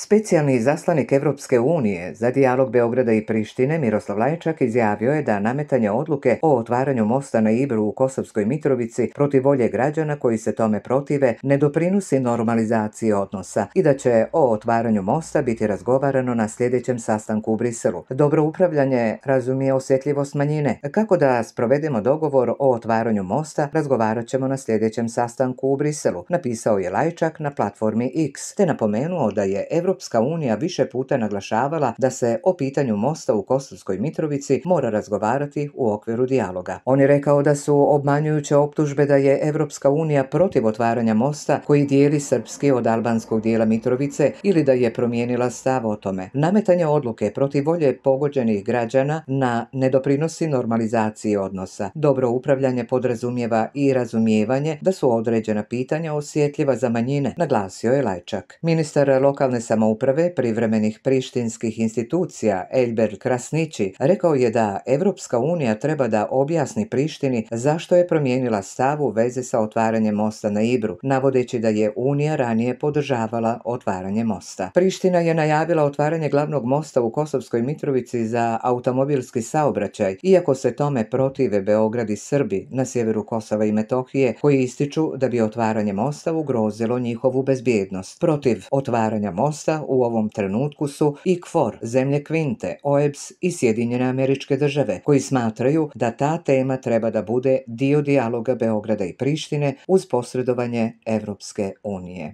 Specijalni zaslanik Evropske unije za dijalog Beograda i Prištine Miroslav Lajčak izjavio je da nametanje odluke o otvaranju mosta na Ibru u Kosovskoj Mitrovici protiv volje građana koji se tome protive ne doprinosi normalizaciji odnosa i da će o otvaranju mosta biti razgovarano na sljedećem sastanku u Briselu. Dobro upravljanje razumije osjetljivost manjine. Kako da sprovedemo dogovor o otvaranju mosta razgovarat ćemo na sljedećem sastanku u Briselu, napisao je Lajčak na platformi X te napomenuo da je Evropska Evropska unija više puta naglašavala da se o pitanju mosta u Kosovskoj Mitrovici mora razgovarati u okviru dijaloga. On je rekao da su obmanjujuće optužbe da je Evropska unija protiv otvaranja mosta koji dijeli srpski od albanskog dijela Mitrovice ili da je promijenila stav o tome. Nametanje odluke protiv volje pogođenih građana na ne doprinosi normalizaciji odnosa. Dobro upravljanje podrazumijeva i razumijevanje da su određena pitanja osjetljiva za manjine, naglasio je Lajčak. Ministar lokalne samouprave privremenih prištinskih institucija Elber Krasnići rekao je da Evropska unija treba da objasni Prištini zašto je promijenila stav u vezi sa otvaranjem mosta na Ibru, navodeći da je Unija ranije podržavala otvaranje mosta. Priština je najavila otvaranje glavnog mosta u Kosovskoj Mitrovici za automobilski saobraćaj, iako se tome protive Beograd i Srbi na sjeveru Kosova i Metohije, koji ističu da bi otvaranje mosta ugrozilo njihovu bezbjednost. Protiv otvaranja mosta u ovom trenutku su i KFOR, zemlje Kvinte, OEBS i Sjedinjene američke države, koji smatraju da ta tema treba da bude dio dijaloga Beograda i Prištine uz posredovanje Evropske unije.